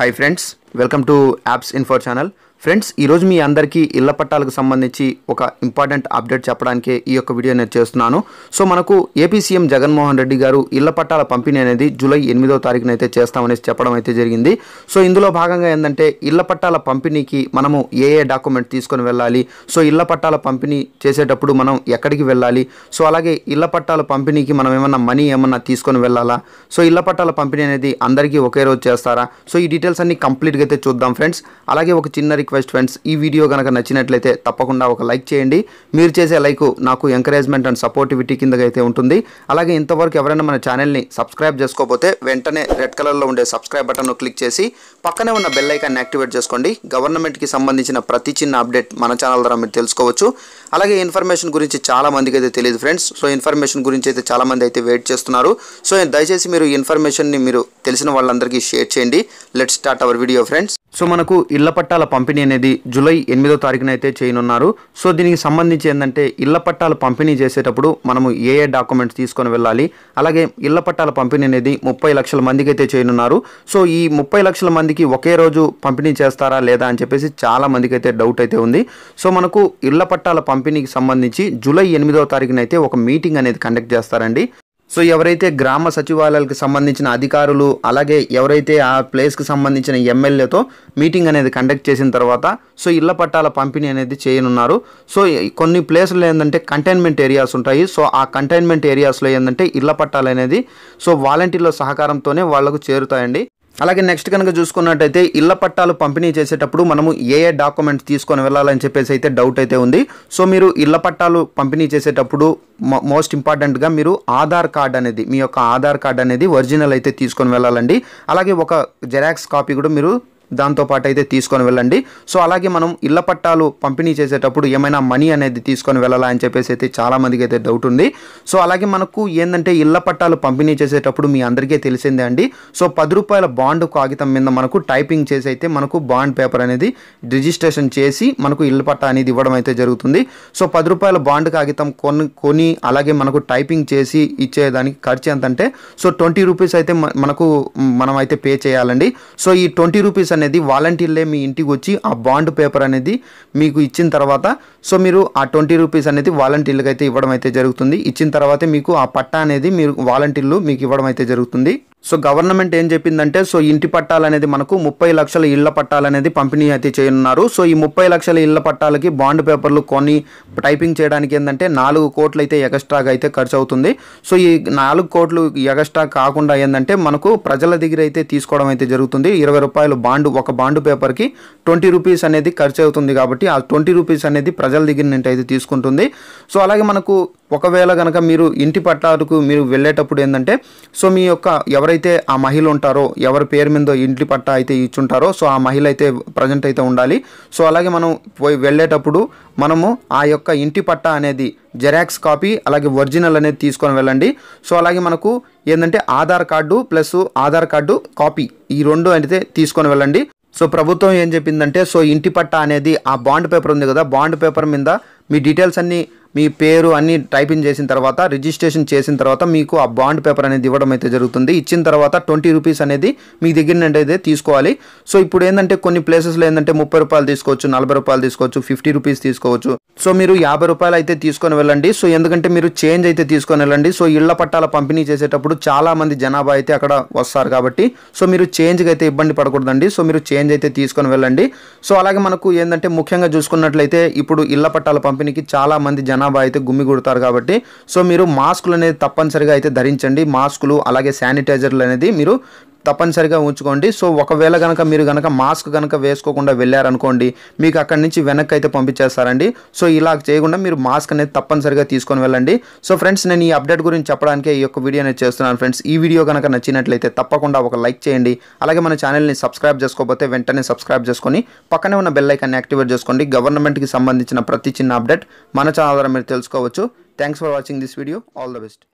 hi friends welcome to apps info channel friends ఈరోజు మీ అందరికీ ఇళ్ల పట్టాలకు సంబంధించి ఒక ఇంపార్టెంట్ అప్డేట్ చెప్పడానికే ఈ యొక్క వీడియో నేను చేస్తున్నాను సో మనకు ఏపీ సీఎం జగన్మోహన్ రెడ్డి గారు ఇళ్ల పట్టాల పంపిణీ అనేది జూలై ఎనిమిదో తారీఖున అయితే చేస్తామని చెప్పడం అయితే జరిగింది సో ఇందులో భాగంగా ఏంటంటే ఇళ్ల పట్టాల పంపిణీకి మనము ఏ ఏ డాక్యుమెంట్ తీసుకొని వెళ్ళాలి సో ఇళ్ల పట్టాల పంపిణీ చేసేటప్పుడు మనం ఎక్కడికి వెళ్ళాలి సో అలాగే ఇళ్ల పట్టాల పంపిణీకి మనం ఏమన్నా మనీ ఏమన్నా తీసుకొని వెళ్ళాలా సో ఇళ్ల పట్టాల పంపిణీ అనేది అందరికీ ఒకే రోజు చేస్తారా సో ఈ డీటెయిల్స్ అన్ని కంప్లీట్గా అయితే చూద్దాం ఫ్రెండ్స్ అలాగే ఒక చిన్న రిక్వెస్ట్ ఫ్రెండ్స్ ఈ వీడియో కనుక నచ్చినట్లయితే తప్పకుండా ఒక లైక్ చేయండి మీరు చేసే లైక్ నాకు ఎంకరేజ్మెంట్ అండ్ సపోర్టివిటీ అయితే ఉంటుంది అలాగే ఇంతవరకు ఎవరైనా మన ఛానల్ని సబ్స్క్రైబ్ చేసుకోకపోతే వెంటనే రెడ్ కలర్లో ఉండే సబ్స్క్రైబ్ బటన్ను క్లిక్ చేసి పక్కనే ఉన్న బెల్ ఐకాన్ని యాక్టివేట్ చేసుకోండి గవర్నమెంట్కి సంబంధించిన ప్రతి చిన్న అప్డేట్ మన ఛానల్ ద్వారా మీరు తెలుసుకోవచ్చు అలాగే ఇన్ఫర్మేషన్ గురించి చాలా మందికి అయితే తెలియదు ఫ్రెండ్స్ సో ఇన్ఫర్మేషన్ గురించి అయితే చాలామంది అయితే వెయిట్ చేస్తున్నారు సో దయచేసి మీరు ఇన్ఫర్మేషన్ని మీరు తెలిసిన వాళ్ళందరికీ షేర్ చేయండి let start our video friends so మనకు ఇళ్ల పట్టాల పంపిణీ అనేది జూలై ఎనిమిదో తారీఖున అయితే చేయనున్నారు సో దీనికి సంబంధించి ఏంటంటే ఇళ్ల పట్టాల పంపిణీ చేసేటప్పుడు మనము ఏ ఏ డాక్యుమెంట్స్ తీసుకొని వెళ్ళాలి అలాగే ఇళ్ల పట్టాల పంపిణీ అనేది ముప్పై లక్షల మందికి అయితే చేయనున్నారు సో ఈ ముప్పై లక్షల మందికి ఒకే రోజు పంపిణీ చేస్తారా లేదా అని చెప్పేసి చాలా మందికి అయితే డౌట్ అయితే ఉంది సో మనకు ఇళ్ల పట్టాల పంపిణీకి సంబంధించి జూలై ఎనిమిదో తారీఖున అయితే ఒక మీటింగ్ అనేది కండక్ట్ చేస్తారండి సో ఎవరైతే గ్రామ సచివాలయాలకు సంబంధించిన అధికారులు అలాగే ఎవరైతే ఆ ప్లేస్కి సంబంధించిన ఎమ్మెల్యేతో మీటింగ్ అనేది కండక్ట్ చేసిన తర్వాత సో ఇళ్ల పట్టాల పంపిణీ అనేది చేయనున్నారు సో కొన్ని ప్లేసులు ఏంటంటే కంటైన్మెంట్ ఏరియాస్ ఉంటాయి సో ఆ కంటైన్మెంట్ ఏరియాస్లో ఏంటంటే ఇళ్ల పట్టాలు అనేది సో వాలంటీర్ల సహకారంతోనే వాళ్లకు చేరుతాయండి అలాగే నెక్స్ట్ కనుక చూసుకున్నట్టయితే ఇళ్ల పట్టాలు పంపిణీ చేసేటప్పుడు మనము ఏ ఏ డాక్యుమెంట్స్ తీసుకొని వెళ్ళాలని చెప్పేసి అయితే డౌట్ అయితే ఉంది సో మీరు ఇళ్ల పట్టాలు పంపిణీ చేసేటప్పుడు మోస్ట్ ఇంపార్టెంట్గా మీరు ఆధార్ కార్డ్ అనేది మీ యొక్క ఆధార్ కార్డ్ అనేది ఒరిజినల్ అయితే తీసుకొని వెళ్ళాలండి అలాగే ఒక జెరాక్స్ కాపీ కూడా మీరు దాంతోపాటు అయితే తీసుకొని వెళ్ళండి సో అలాగే మనం ఇళ్ల పట్టాలు పంపిణీ చేసేటప్పుడు ఏమైనా మనీ అనేది తీసుకొని వెళ్ళాలా అని చెప్పేసి అయితే చాలామందికి అయితే డౌట్ ఉంది సో అలాగే మనకు ఏంటంటే ఇళ్ల పట్టాలు పంపిణీ చేసేటప్పుడు మీ అందరికీ తెలిసిందే అండి సో పది రూపాయల బాండ్ కాగితం మీద మనకు టైపింగ్ చేసి అయితే మనకు బాండ్ పేపర్ అనేది రిజిస్ట్రేషన్ చేసి మనకు ఇళ్ళ పట్టా అనేది ఇవ్వడం అయితే జరుగుతుంది సో పది రూపాయల బాండ్ కాగితం కొని కొని అలాగే మనకు టైపింగ్ చేసి ఇచ్చేదానికి ఖర్చు ఎంత అంటే సో ట్వంటీ రూపీస్ అయితే మనకు మనం అయితే పే చేయాలండి సో ఈ ట్వంటీ రూపీస్ అనేది వాలంటీర్లే మీ ఇంటికి వచ్చి ఆ బాండ్ పేపర్ అనేది మీకు ఇచ్చిన తర్వాత సో మీరు ఆ ట్వంటీ రూపీస్ అనేది వాలంటీర్లకు అయితే ఇవ్వడం అయితే జరుగుతుంది ఇచ్చిన తర్వాతే మీకు ఆ పట్టా అనేది మీరు వాలంటీర్లు మీకు ఇవ్వడం అయితే జరుగుతుంది సో గవర్నమెంట్ ఏం చెప్పిందంటే సో ఇంటి పట్టాలు అనేది మనకు ముప్పై లక్షల ఇళ్ల పట్టాలు అనేది పంపిణీ అయితే చేయనున్నారు సో ఈ ముప్పై లక్షల ఇళ్ల పట్టాలకి బాండ్ పేపర్లు కొన్ని టైపింగ్ చేయడానికి ఏంటంటే నాలుగు కోట్లు అయితే ఎగస్ట్రాగా అయితే ఖర్చు అవుతుంది సో ఈ నాలుగు కోట్లు ఎగస్ట్రా కాకుండా ఏంటంటే మనకు ప్రజల దగ్గర అయితే తీసుకోవడం అయితే జరుగుతుంది ఇరవై రూపాయలు బాండ్ ఒక బాండ్ పేపర్కి ట్వంటీ రూపీస్ అనేది ఖర్చు అవుతుంది కాబట్టి ఆ ట్వంటీ రూపీస్ అనేది ప్రజల దగ్గర నుండి అయితే తీసుకుంటుంది సో అలాగే మనకు ఒకవేళ కనుక మీరు ఇంటి పట్టాలకు మీరు వెళ్ళేటప్పుడు ఏంటంటే సో మీ యొక్క ఎవరైతే ఆ మహిళ ఉంటారో ఎవరి పేరు మీద ఇంటి పట్టా అయితే ఇచ్చుంటారో సో ఆ మహిళ అయితే ప్రజెంట్ అయితే ఉండాలి సో అలాగే మనం పోయి వెళ్ళేటప్పుడు మనము ఆ యొక్క ఇంటి పట్టా అనేది జెరాక్స్ కాపీ అలాగే ఒరిజినల్ అనేది తీసుకొని వెళ్ళండి సో అలాగే మనకు ఏంటంటే Aadhaar card plus Aadhaar card copy ఈ రెండు అయితే తీసుకొని వెళ్ళండి సో ప్రభుత్వం ఏం చెప్పిందంటే సో ఇంటి పట్టా అనేది ఆ బాండ్ పేపర్ ఉంది కదా బాండ్ పేపర్ మీద మీ డీటెయిల్స్ అన్నీ మీ పేరు అన్ని టైపింగ్ చేసిన తర్వాత రిజిస్ట్రేషన్ చేసిన తర్వాత మీకు ఆ బాండ్ పేపర్ అనేది ఇవ్వడం అయితే జరుగుతుంది ఇచ్చిన తర్వాత ట్వంటీ రూపీస్ అనేది మీ దగ్గర నుండి అయితే తీసుకోవాలి సో ఇప్పుడు ఏంటంటే కొన్ని ప్లేసెస్లో ఏంటంటే ముప్పై రూపాయలు తీసుకోవచ్చు నలభై రూపాయలు తీసుకోవచ్చు ఫిఫ్టీ రూపీస్ తీసుకోవచ్చు సో మీరు యాభై రూపాయలు అయితే తీసుకొని వెళ్ళండి సో ఎందుకంటే మీరు చేంజ్ అయితే తీసుకొని వెళ్ళండి సో ఇళ్ల పట్టాల పంపిణీ చేసేటప్పుడు చాలా మంది జనాభా అయితే అక్కడ వస్తారు కాబట్టి సో మీరు చేంజ్ అయితే ఇబ్బంది పడకూడదండి సో మీరు చేంజ్ అయితే తీసుకొని వెళ్ళండి సో అలాగే మనకు ఏంటంటే ముఖ్యంగా చూసుకున్నట్లయితే ఇప్పుడు ఇళ్ల పట్టాల పంపిణీ కంపెనీకి మంది జనాభా అయితే కొడతారు కాబట్టి సో మీరు మాస్కులు అనేది తప్పనిసరిగా అయితే ధరించండి మాస్కులు అలాగే శానిటైజర్లు అనేది మీరు తప్పనిసరిగా ఉంచుకోండి సో ఒకవేళ కనుక మీరు కనుక మాస్క్ కనుక వేసుకోకుండా వెళ్ళారనుకోండి మీకు అక్కడి నుంచి వెనక్కి అయితే పంపించేస్తారండి సో ఇలా చేయకుండా మీరు మాస్క్ అనేది తప్పనిసరిగా తీసుకొని వెళ్ళండి సో ఫ్రెండ్స్ నేను ఈ అప్డేట్ గురించి చెప్పడానికి ఈ యొక్క వీడియో అనేది చేస్తున్నాను ఫ్రెండ్స్ ఈ వీడియో కనుక నచ్చినట్లయితే తప్పకుండా ఒక లైక్ చేయండి అలాగే మన ఛానల్ని సబ్స్క్రైబ్ చేసుకోకపోతే వెంటనే సబ్స్క్రైబ్ చేసుకొని పక్కనే ఉన్న బెల్లైకాన్ని యాక్టివేట్ చేసుకోండి గవర్నమెంట్కి సంబంధించిన ప్రతి చిన్న అప్డేట్ మన ఛానల్ ద్వారా మీరు తెలుసుకోవచ్చు thanks for watching this video all the best